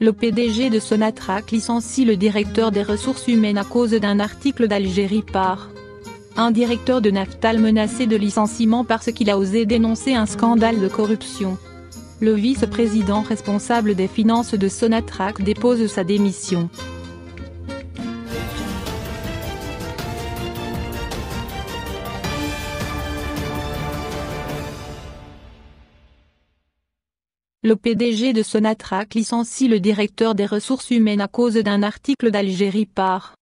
Le PDG de Sonatrach licencie le directeur des ressources humaines à cause d'un article d'Algérie par un directeur de Naftal menacé de licenciement parce qu'il a osé dénoncer un scandale de corruption. Le vice-président responsable des finances de Sonatrach dépose sa démission. Le PDG de Sonatrach licencie le directeur des ressources humaines à cause d'un article d'Algérie par.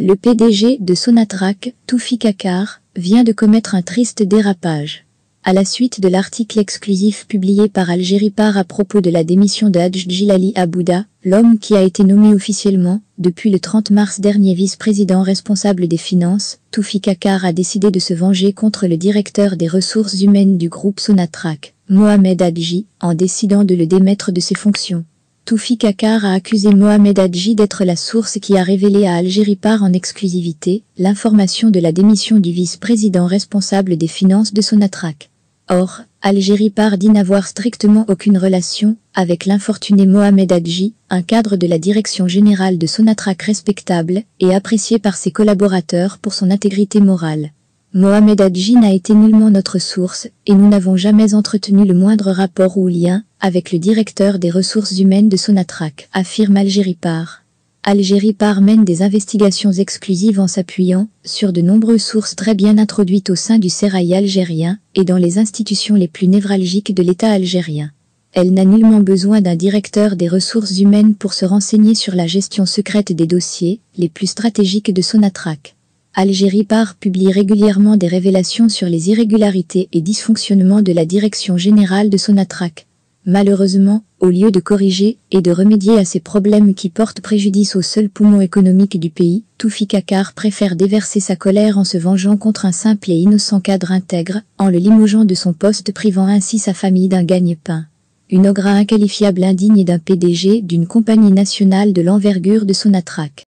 Le PDG de Sonatrach, Toufi Kakar, vient de commettre un triste dérapage. À la suite de l'article exclusif publié par Algérie par à propos de la démission de Hadj Abouda, l'homme qui a été nommé officiellement, depuis le 30 mars dernier vice-président responsable des finances, Toufi Kakar a décidé de se venger contre le directeur des ressources humaines du groupe Sonatrach, Mohamed Adji, en décidant de le démettre de ses fonctions. Toufi Kakar a accusé Mohamed Adji d'être la source qui a révélé à Algérie par en exclusivité l'information de la démission du vice-président responsable des finances de Sonatrach. Or, Algérie part dit n'avoir strictement aucune relation avec l'infortuné Mohamed Adji, un cadre de la direction générale de Sonatrach respectable et apprécié par ses collaborateurs pour son intégrité morale. Mohamed Adji n'a été nullement notre source et nous n'avons jamais entretenu le moindre rapport ou lien avec le directeur des ressources humaines de Sonatrach, affirme Algérie part. Algérie par mène des investigations exclusives en s'appuyant sur de nombreuses sources très bien introduites au sein du sérail algérien et dans les institutions les plus névralgiques de l'État algérien. Elle n'a nullement besoin d'un directeur des ressources humaines pour se renseigner sur la gestion secrète des dossiers les plus stratégiques de Sonatrach. Algérie par publie régulièrement des révélations sur les irrégularités et dysfonctionnements de la direction générale de Sonatrach. Malheureusement, au lieu de corriger et de remédier à ces problèmes qui portent préjudice au seul poumon économique du pays, Toufi Kakar préfère déverser sa colère en se vengeant contre un simple et innocent cadre intègre, en le limogeant de son poste privant ainsi sa famille d'un gagne-pain. Une ogra inqualifiable indigne d'un PDG d'une compagnie nationale de l'envergure de Sonatrach.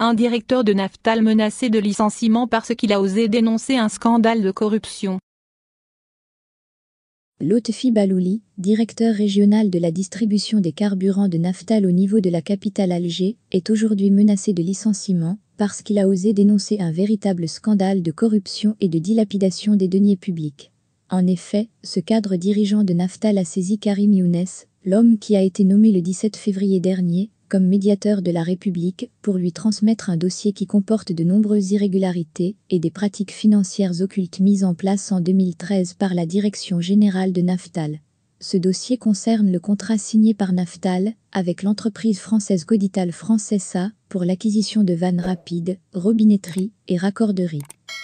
un directeur de Naftal menacé de licenciement parce qu'il a osé dénoncer un scandale de corruption. Lotfi Balouli, directeur régional de la distribution des carburants de Naftal au niveau de la capitale Alger, est aujourd'hui menacé de licenciement parce qu'il a osé dénoncer un véritable scandale de corruption et de dilapidation des deniers publics. En effet, ce cadre dirigeant de Naftal a saisi Karim Younes, l'homme qui a été nommé le 17 février dernier comme médiateur de la République pour lui transmettre un dossier qui comporte de nombreuses irrégularités et des pratiques financières occultes mises en place en 2013 par la Direction générale de Naftal. Ce dossier concerne le contrat signé par Naftal avec l'entreprise française Godital France SA pour l'acquisition de vannes rapides, robinetteries et raccorderies.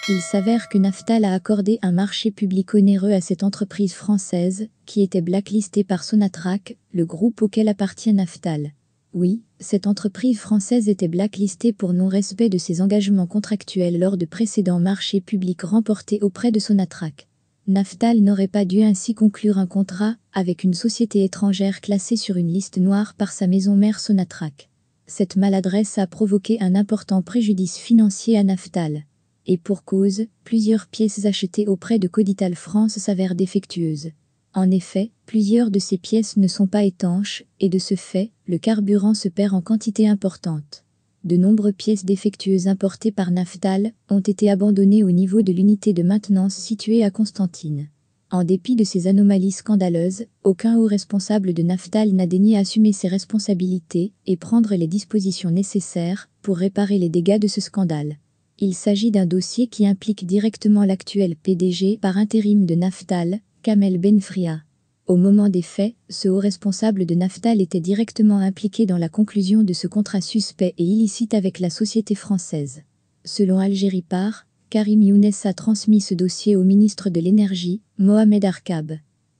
Il s'avère que Naftal a accordé un marché public onéreux à cette entreprise française, qui était blacklistée par Sonatrach, le groupe auquel appartient Naftal. Oui, cette entreprise française était blacklistée pour non-respect de ses engagements contractuels lors de précédents marchés publics remportés auprès de Sonatrach. Naftal n'aurait pas dû ainsi conclure un contrat avec une société étrangère classée sur une liste noire par sa maison mère Sonatrach. Cette maladresse a provoqué un important préjudice financier à Naftal. Et pour cause, plusieurs pièces achetées auprès de Codital France s'avèrent défectueuses. En effet, plusieurs de ces pièces ne sont pas étanches, et de ce fait, le carburant se perd en quantité importante. De nombreuses pièces défectueuses importées par Naftal ont été abandonnées au niveau de l'unité de maintenance située à Constantine. En dépit de ces anomalies scandaleuses, aucun haut responsable de Naftal n'a daigné assumer ses responsabilités et prendre les dispositions nécessaires pour réparer les dégâts de ce scandale. Il s'agit d'un dossier qui implique directement l'actuel PDG par intérim de Naftal, Kamel Benfria. Au moment des faits, ce haut responsable de Naftal était directement impliqué dans la conclusion de ce contrat suspect et illicite avec la société française. Selon Algérie Par, Karim Younes a transmis ce dossier au ministre de l'Énergie, Mohamed Arkab.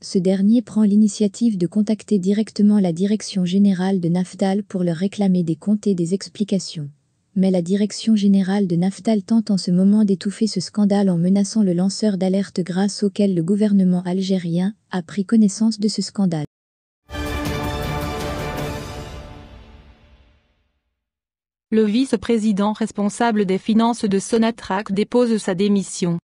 Ce dernier prend l'initiative de contacter directement la direction générale de Naftal pour leur réclamer des comptes et des explications mais la direction générale de Naftal tente en ce moment d'étouffer ce scandale en menaçant le lanceur d'alerte grâce auquel le gouvernement algérien a pris connaissance de ce scandale. Le vice-président responsable des finances de Sonatrach dépose sa démission.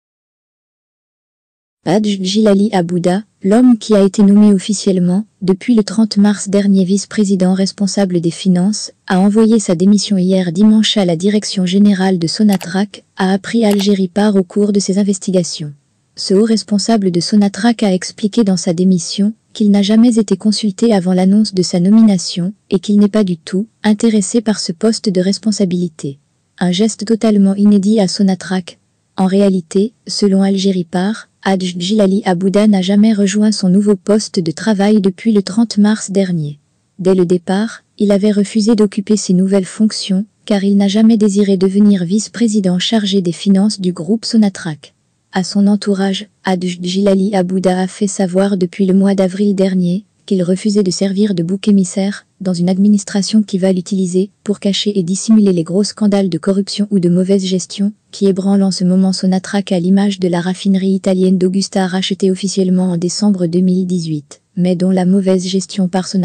Badj Jilali Abouda, L'homme qui a été nommé officiellement, depuis le 30 mars dernier vice-président responsable des finances, a envoyé sa démission hier dimanche à la direction générale de Sonatrach, a appris Algérie part au cours de ses investigations. Ce haut responsable de Sonatrach a expliqué dans sa démission qu'il n'a jamais été consulté avant l'annonce de sa nomination et qu'il n'est pas du tout intéressé par ce poste de responsabilité. Un geste totalement inédit à Sonatrach. En réalité, selon Algérie part, Djilali Abouda n'a jamais rejoint son nouveau poste de travail depuis le 30 mars dernier. Dès le départ, il avait refusé d'occuper ses nouvelles fonctions, car il n'a jamais désiré devenir vice-président chargé des finances du groupe Sonatrach. À son entourage, Djilali Abouda a fait savoir depuis le mois d'avril dernier qu'il refusait de servir de bouc émissaire dans une administration qui va l'utiliser pour cacher et dissimuler les gros scandales de corruption ou de mauvaise gestion qui ébranlent en ce moment son à l'image de la raffinerie italienne d'Augusta rachetée officiellement en décembre 2018, mais dont la mauvaise gestion par son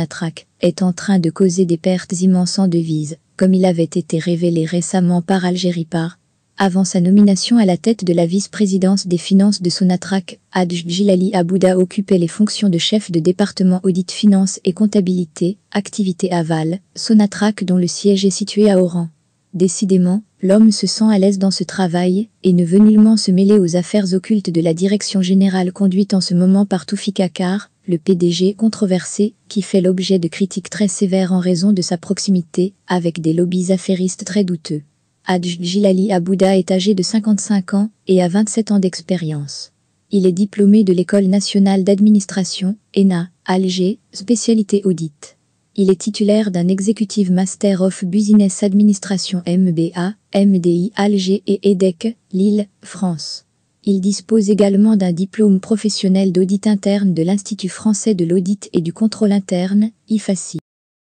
est en train de causer des pertes immenses en devises, comme il avait été révélé récemment par Algérie par avant sa nomination à la tête de la vice-présidence des finances de Sonatrach, Adjilali Abouda occupait les fonctions de chef de département audit finance et comptabilité, activité aval, Sonatrach dont le siège est situé à Oran. Décidément, l'homme se sent à l'aise dans ce travail et ne veut nullement se mêler aux affaires occultes de la direction générale conduite en ce moment par Toufi Kakar, le PDG controversé, qui fait l'objet de critiques très sévères en raison de sa proximité avec des lobbies affairistes très douteux. Adjilali Abouda est âgé de 55 ans et a 27 ans d'expérience. Il est diplômé de l'École nationale d'administration, ENA, Alger, spécialité audit. Il est titulaire d'un Executive Master of Business Administration MBA, MDI Alger et EDEC, Lille, France. Il dispose également d'un diplôme professionnel d'audit interne de l'Institut français de l'audit et du contrôle interne, IFACI.